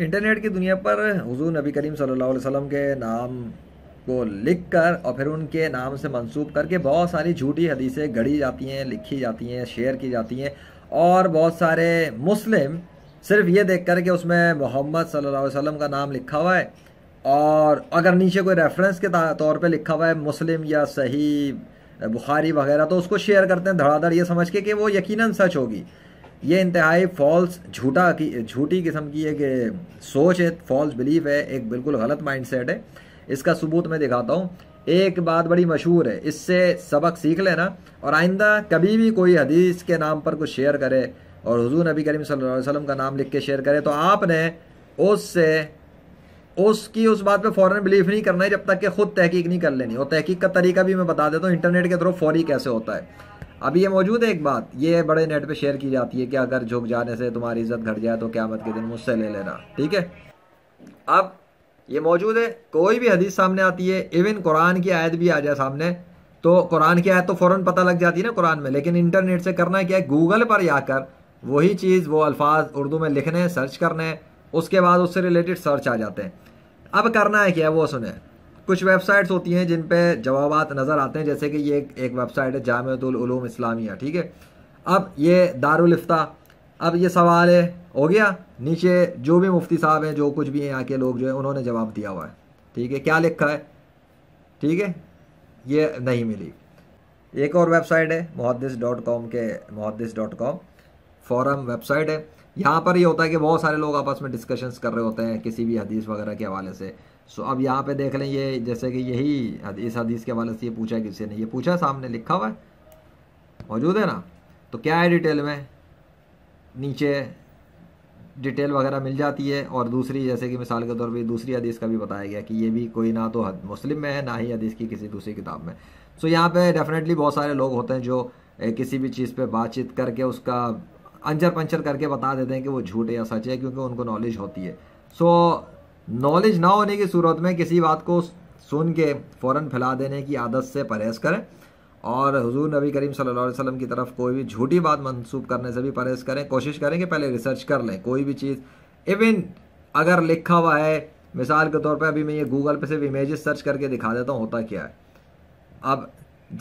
internet की दुनिया पर हुजूर नबी करीम सल्लल्लाहु अलैहि वसल्लम के नाम को लिख कर और फिर उनके नाम से मंसूब करके बहुत सारी झूठी हदीसें गढ़ी जाती हैं लिखी जाती हैं शेयर की जाती हैं और बहुत सारे मुस्लिम सिर्फ ये देख कर के उसमें मोहम्मद सल्लल्लाहु अलैहि वसल्लम का नाम लिखा हुआ है और अगर नीचे कोई रेफरेंस के तौर पे लिखा हुआ है मुस्लिम या सही बुखारी वगैरह तो उसको शेयर करते हैं धड़ाधड़ ये समझ के कि वो यकीनन सच होगी ये इंतहाई फॉल्स झूठा की झूठी किस्म की एक सोच है फॉल्स बिलीफ है एक बिल्कुल गलत माइंड सेट है इसका सबूत मैं दिखाता हूँ एक बात बड़ी मशहूर है इससे सबक सीख लेना और आइंदा कभी भी कोई हदीस के नाम पर कुछ शेयर करे और हजू नबी करीम सल्लल्लाहु अलैहि वसल्लम का नाम लिख के शेयर करे तो आपने उससे उसकी उस बात पे फ़ौरन बिलीफ नहीं करना है जब तक कि खुद तहकीक नहीं कर लेनी और तहकीक का तरीका भी मैं बता देता हूँ इंटरनेट के थ्रू फौरी कैसे होता है अब ये मौजूद है एक बात ये बड़े नेट पे शेयर की जाती है कि अगर झुक जाने से तुम्हारी इज्जत घट जाए तो क्या मत के दिन मुझसे ले लेना ठीक है अब ये मौजूद है कोई भी हदीस सामने आती है इवन कुरान की आयत भी आ जाए सामने तो कुरान की आयत तो फ़ौरन पता लग जाती है ना कुरान में लेकिन इंटरनेट से करना क्या है गूगल पर जाकर वही चीज़ वो अल्फाज उर्दू में लिखने सर्च करने उसके बाद उससे रिलेटेड सर्च आ जाते हैं अब करना है क्या है वो सुने कुछ वेबसाइट्स होती हैं जिन पे जवाब नज़र आते हैं जैसे कि ये एक वेबसाइट है जामतलूम इस्लामिया ठीक है अब ये दारुलफ्ता अब ये सवाल है हो गया नीचे जो भी मुफ्ती साहब हैं जो कुछ भी हैं यहाँ के लोग जो हैं उन्होंने जवाब दिया हुआ है ठीक है क्या लिखा है ठीक है ये नहीं मिली एक और वेबसाइट है मुहदस डॉट कॉम के मुहदस डॉट कॉम फॉरम वेबसाइट है यहाँ पर ये यह होता है कि बहुत सारे लोग आपस में डिस्कशंस कर रहे होते हैं किसी भी हदीस वगैरह के हवाले से सो अब यहाँ पे देख लें ये जैसे कि यही इस हदीस के हवाले से ये पूछा किसी ने ये पूछा सामने लिखा हुआ है मौजूद है ना तो क्या है डिटेल में नीचे डिटेल वगैरह मिल जाती है और दूसरी जैसे कि मिसाल के तौर पर दूसरी हदीस का भी बताया गया कि ये भी कोई ना तो मुस्लिम में है ना ही हदीस की किसी दूसरी किताब में सो यहाँ पर डेफिनेटली बहुत सारे लोग होते हैं जो किसी भी चीज़ पर बातचीत करके उसका अंचर पंचर करके बता देते हैं कि वो झूठ है या सच है क्योंकि उनको नॉलेज होती है सो नॉलेज ना होने की सूरत में किसी बात को सुन के फ़ौर फैला देने की आदत से परहेज़ करें और हजूर नबी करीम सल्लल्लाहु अलैहि वसल्लम की तरफ कोई भी झूठी बात मनसूब करने से भी परहेज़ करें कोशिश करें कि पहले रिसर्च कर लें कोई भी चीज़ इवन अगर लिखा हुआ है मिसाल के तौर पर अभी मैं ये गूगल पर सिर्फ इमेज सर्च करके दिखा देता हूँ होता क्या है अब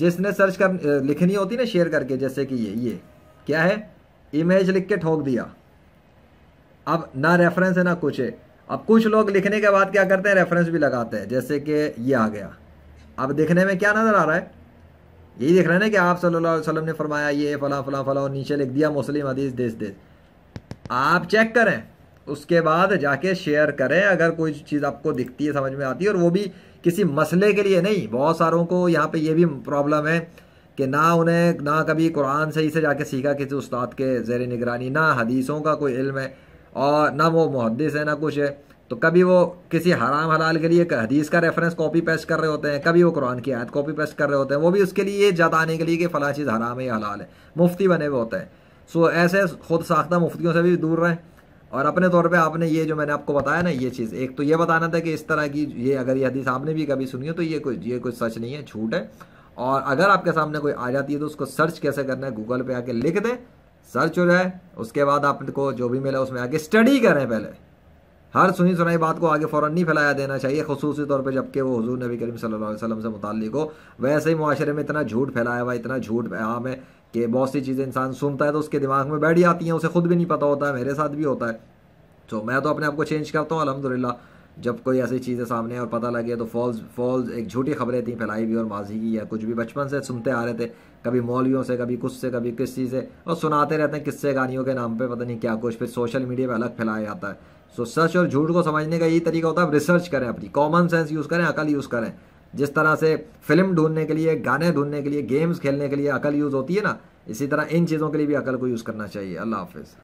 जिसने सर्च कर लिखनी होती ना शेयर करके जैसे कि ये ये क्या है इमेज लिख के ठोक दिया अब ना रेफरेंस है ना कुछ है अब कुछ लोग लिखने के बाद क्या करते हैं रेफरेंस भी लगाते हैं जैसे कि ये आ गया अब देखने में क्या नज़र आ रहा है यही देख रहे हैं ना कि आप सल्लल्लाहु अलैहि वसल्लम ने फरमाया ये फला फला फला और नीचे लिख दिया मुस्लिम हदीस देश देश आप चेक करें उसके बाद जाके शेयर करें अगर कोई चीज़ आपको दिखती है समझ में आती है और वो भी किसी मसले के लिए नहीं बहुत सारों को यहाँ पे ये भी प्रॉब्लम है कि ना उन्हें ना कभी कुरान सही से जाके सीखा किसी उस्ताद के जेर निगरानी ना हदीसों का कोई इल्म है और ना वो मुहदस है ना कुछ है तो कभी वो किसी हराम हलाल के लिए हदीस का रेफरेंस कॉपी पेस्ट कर रहे होते हैं कभी वो कुरान की आयत कॉपी पेस्ट कर रहे होते हैं वो भी उसके लिए ये जताने के लिए कि फ़लाँ चीज़ हराम है या हलाल है मुफ्ती बने हुए होते हैं सो ऐसे खुद साख्ता मुफ्तियों से भी दूर रहें और अपने तौर पे आपने ये जो मैंने आपको बताया ना ये चीज़ एक तो ये बताना था कि इस तरह की ये अगर ये हदीस आपने भी कभी सुनी हो तो ये कोई ये कोई सच नहीं है झूठ है और अगर आपके सामने कोई आ जाती है तो उसको सर्च कैसे करना है गूगल पे आके लिख दें सर्च हो जाए उसके बाद आपको जो भी मिला उसमें आगे स्टडी करें पहले हर सुनी सुनाई बात को आगे फ़ौरन नहीं फैलाया देना चाहिए खसूस तौर पर जबकि वो हजूर नबी करीम सल्लल्लाहु अलैहि वसल्लम से मुतल हो वैसे ही माशरे में इतना झूठ फैलाया हुआ इतना झूठ आम है कि बहुत सी चीज़ें इंसान सुनता है तो उसके दिमाग में बैठ जाती हैं उसे खुद भी नहीं पता होता है मेरे साथ भी होता है तो मैं तो अपने आप को चेंज करता हूँ अलहमदिल्ला जब कोई ऐसी चीज़ें सामने और पता लगे तो फॉल्स फॉल्स एक झूठी खबरें थी फैलाई हुई और माजी की या कुछ भी बचपन से सुनते आ रहे थे कभी मौलवियों से कभी कुछ से कभी किस चीज़ से और सुनाते रहते हैं किस्से गानियों के नाम पे पता नहीं क्या कुछ फिर सोशल मीडिया पे अलग फैलाया जाता है सो सच और झूठ को समझने का यही तरीका होता है रिसर्च करें अपनी कॉमन सेंस यूज़ करें अकल यूज़ करें जिस तरह से फिल्म ढूंढने के लिए गाने ढूंढने के लिए गेम्स खेलने के लिए अकल यूज़ होती है ना इसी तरह इन चीज़ों के लिए भी अकल को यूज़ करना चाहिए अल्लाह हाफिज़